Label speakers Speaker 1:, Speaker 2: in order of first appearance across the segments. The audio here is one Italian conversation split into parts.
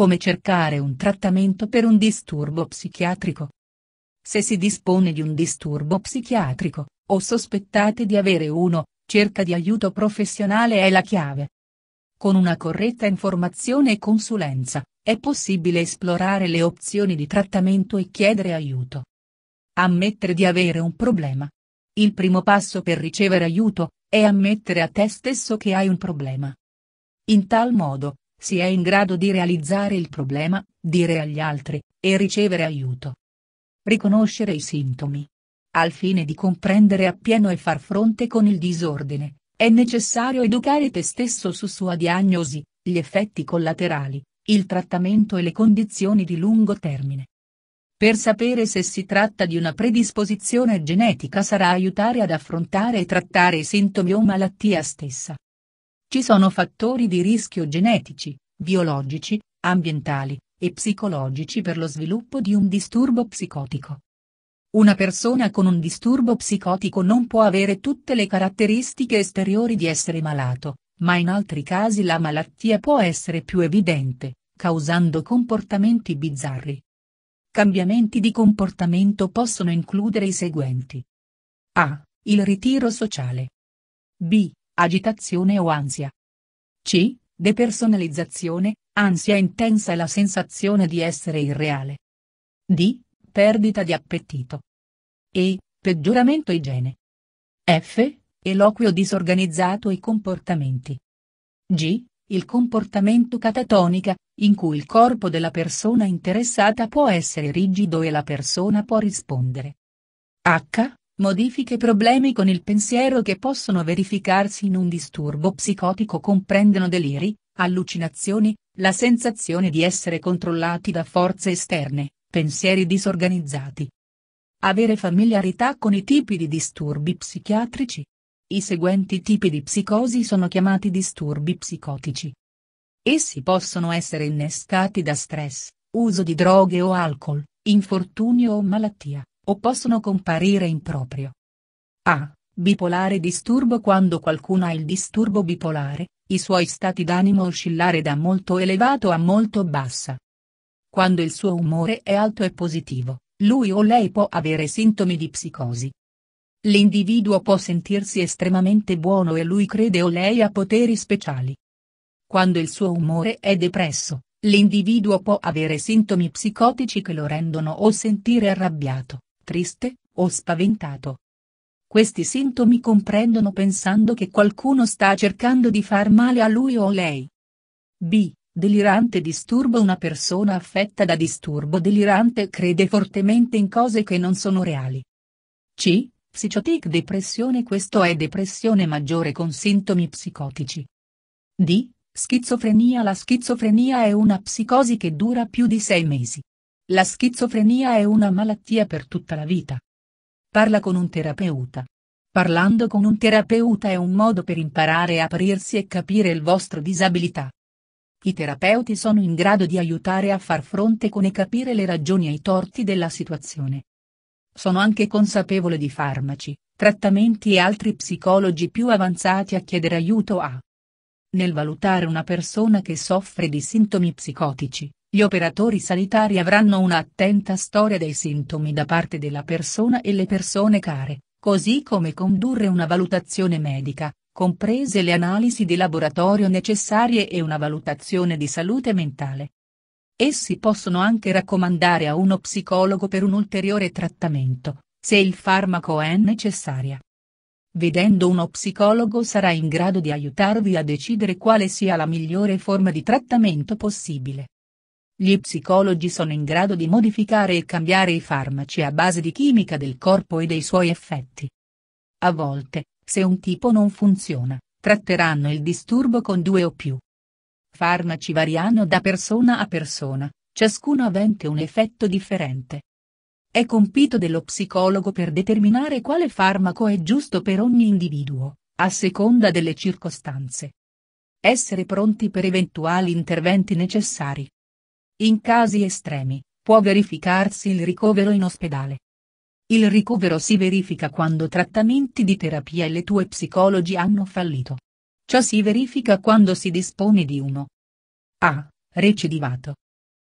Speaker 1: Come cercare un trattamento per un disturbo psichiatrico? Se si dispone di un disturbo psichiatrico, o sospettate di avere uno, cerca di aiuto professionale è la chiave. Con una corretta informazione e consulenza, è possibile esplorare le opzioni di trattamento e chiedere aiuto. Ammettere di avere un problema. Il primo passo per ricevere aiuto, è ammettere a te stesso che hai un problema. In tal modo, si è in grado di realizzare il problema, dire agli altri, e ricevere aiuto. Riconoscere i sintomi. Al fine di comprendere appieno e far fronte con il disordine, è necessario educare te stesso su sua diagnosi, gli effetti collaterali, il trattamento e le condizioni di lungo termine. Per sapere se si tratta di una predisposizione genetica sarà aiutare ad affrontare e trattare i sintomi o malattia stessa. Ci sono fattori di rischio genetici, biologici, ambientali e psicologici per lo sviluppo di un disturbo psicotico. Una persona con un disturbo psicotico non può avere tutte le caratteristiche esteriori di essere malato, ma in altri casi la malattia può essere più evidente, causando comportamenti bizzarri. Cambiamenti di comportamento possono includere i seguenti. A. Il ritiro sociale. B agitazione o ansia. C. Depersonalizzazione, ansia intensa e la sensazione di essere irreale. D. Perdita di appetito. E. Peggioramento igiene. F. Eloquio disorganizzato e comportamenti. G. Il comportamento catatonica, in cui il corpo della persona interessata può essere rigido e la persona può rispondere. H. Modifiche problemi con il pensiero che possono verificarsi in un disturbo psicotico comprendono deliri, allucinazioni, la sensazione di essere controllati da forze esterne, pensieri disorganizzati. Avere familiarità con i tipi di disturbi psichiatrici. I seguenti tipi di psicosi sono chiamati disturbi psicotici. Essi possono essere innescati da stress, uso di droghe o alcol, infortunio o malattia, o possono comparire in proprio. A. Bipolare disturbo Quando qualcuno ha il disturbo bipolare, i suoi stati d'animo oscillare da molto elevato a molto bassa. Quando il suo umore è alto e positivo, lui o lei può avere sintomi di psicosi. L'individuo può sentirsi estremamente buono e lui crede o lei ha poteri speciali. Quando il suo umore è depresso, l'individuo può avere sintomi psicotici che lo rendono o sentire arrabbiato, triste o spaventato. Questi sintomi comprendono pensando che qualcuno sta cercando di far male a lui o a lei. B. Delirante disturbo Una persona affetta da disturbo delirante crede fortemente in cose che non sono reali. C. Psychotic depressione Questo è depressione maggiore con sintomi psicotici. D. Schizofrenia La schizofrenia è una psicosi che dura più di sei mesi. La schizofrenia è una malattia per tutta la vita. Parla con un terapeuta. Parlando con un terapeuta è un modo per imparare a aprirsi e capire il vostro disabilità. I terapeuti sono in grado di aiutare a far fronte con e capire le ragioni e i torti della situazione. Sono anche consapevole di farmaci, trattamenti e altri psicologi più avanzati a chiedere aiuto a. Nel valutare una persona che soffre di sintomi psicotici, gli operatori sanitari avranno un'attenta storia dei sintomi da parte della persona e le persone care, così come condurre una valutazione medica, comprese le analisi di laboratorio necessarie e una valutazione di salute mentale. Essi possono anche raccomandare a uno psicologo per un ulteriore trattamento, se il farmaco è necessaria. Vedendo uno psicologo sarà in grado di aiutarvi a decidere quale sia la migliore forma di trattamento possibile. Gli psicologi sono in grado di modificare e cambiare i farmaci a base di chimica del corpo e dei suoi effetti. A volte, se un tipo non funziona, tratteranno il disturbo con due o più farmaci variano da persona a persona, ciascuno avente un effetto differente. È compito dello psicologo per determinare quale farmaco è giusto per ogni individuo, a seconda delle circostanze. Essere pronti per eventuali interventi necessari. In casi estremi, può verificarsi il ricovero in ospedale. Il ricovero si verifica quando trattamenti di terapia e le tue psicologi hanno fallito. Ciò si verifica quando si dispone di uno. A. Recidivato.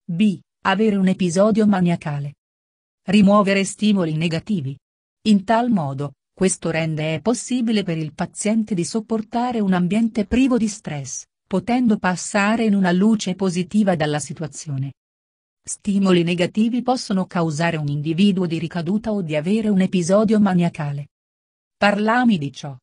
Speaker 1: B. Avere un episodio maniacale. Rimuovere stimoli negativi. In tal modo, questo rende possibile per il paziente di sopportare un ambiente privo di stress, potendo passare in una luce positiva dalla situazione. Stimoli negativi possono causare un individuo di ricaduta o di avere un episodio maniacale. Parlami di ciò.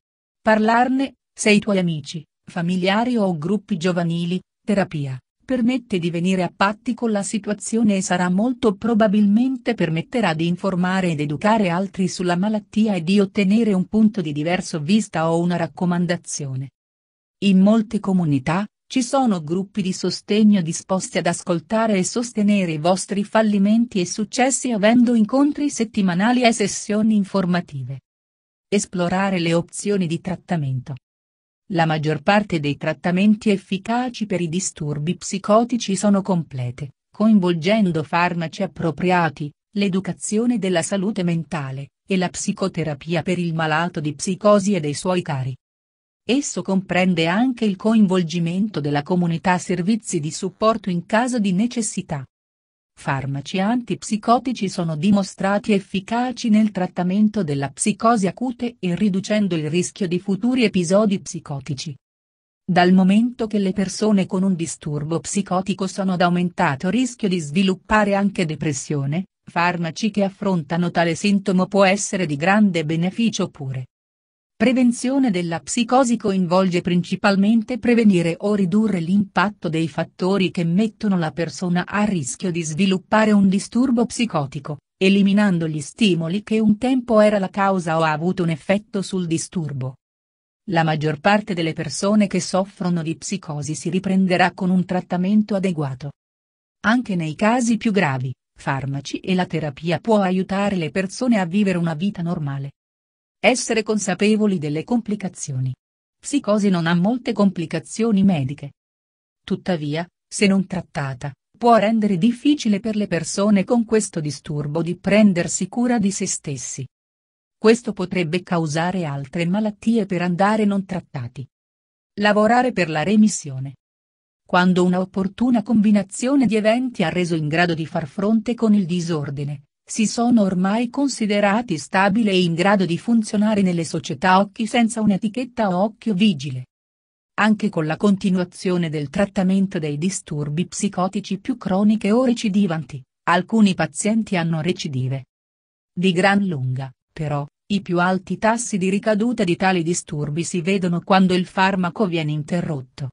Speaker 1: Parlarne, se i tuoi amici, familiari o gruppi giovanili, terapia, permette di venire a patti con la situazione e sarà molto probabilmente permetterà di informare ed educare altri sulla malattia e di ottenere un punto di diverso vista o una raccomandazione. In molte comunità, ci sono gruppi di sostegno disposti ad ascoltare e sostenere i vostri fallimenti e successi avendo incontri settimanali e sessioni informative. Esplorare le opzioni di trattamento. La maggior parte dei trattamenti efficaci per i disturbi psicotici sono complete, coinvolgendo farmaci appropriati, l'educazione della salute mentale, e la psicoterapia per il malato di psicosi e dei suoi cari. Esso comprende anche il coinvolgimento della comunità servizi di supporto in caso di necessità. Farmaci antipsicotici sono dimostrati efficaci nel trattamento della psicosi acute e riducendo il rischio di futuri episodi psicotici. Dal momento che le persone con un disturbo psicotico sono ad aumentato rischio di sviluppare anche depressione, farmaci che affrontano tale sintomo può essere di grande beneficio pure. Prevenzione della psicosi coinvolge principalmente prevenire o ridurre l'impatto dei fattori che mettono la persona a rischio di sviluppare un disturbo psicotico, eliminando gli stimoli che un tempo era la causa o ha avuto un effetto sul disturbo. La maggior parte delle persone che soffrono di psicosi si riprenderà con un trattamento adeguato. Anche nei casi più gravi, farmaci e la terapia può aiutare le persone a vivere una vita normale. Essere consapevoli delle complicazioni. Psicosi non ha molte complicazioni mediche. Tuttavia, se non trattata, può rendere difficile per le persone con questo disturbo di prendersi cura di se stessi. Questo potrebbe causare altre malattie per andare non trattati. Lavorare per la remissione. Quando una opportuna combinazione di eventi ha reso in grado di far fronte con il disordine, si sono ormai considerati stabili e in grado di funzionare nelle società occhi senza un'etichetta occhio vigile. Anche con la continuazione del trattamento dei disturbi psicotici più croniche o recidivanti, alcuni pazienti hanno recidive. Di gran lunga, però, i più alti tassi di ricaduta di tali disturbi si vedono quando il farmaco viene interrotto.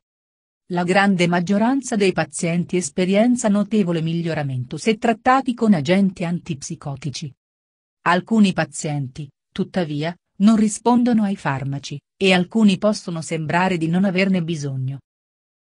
Speaker 1: La grande maggioranza dei pazienti esperienza notevole miglioramento se trattati con agenti antipsicotici. Alcuni pazienti, tuttavia, non rispondono ai farmaci, e alcuni possono sembrare di non averne bisogno.